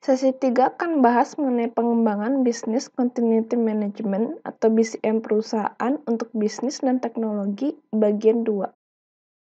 Sesi 3 akan bahas mengenai pengembangan bisnis continuity management atau BCM perusahaan untuk bisnis dan teknologi bagian 2.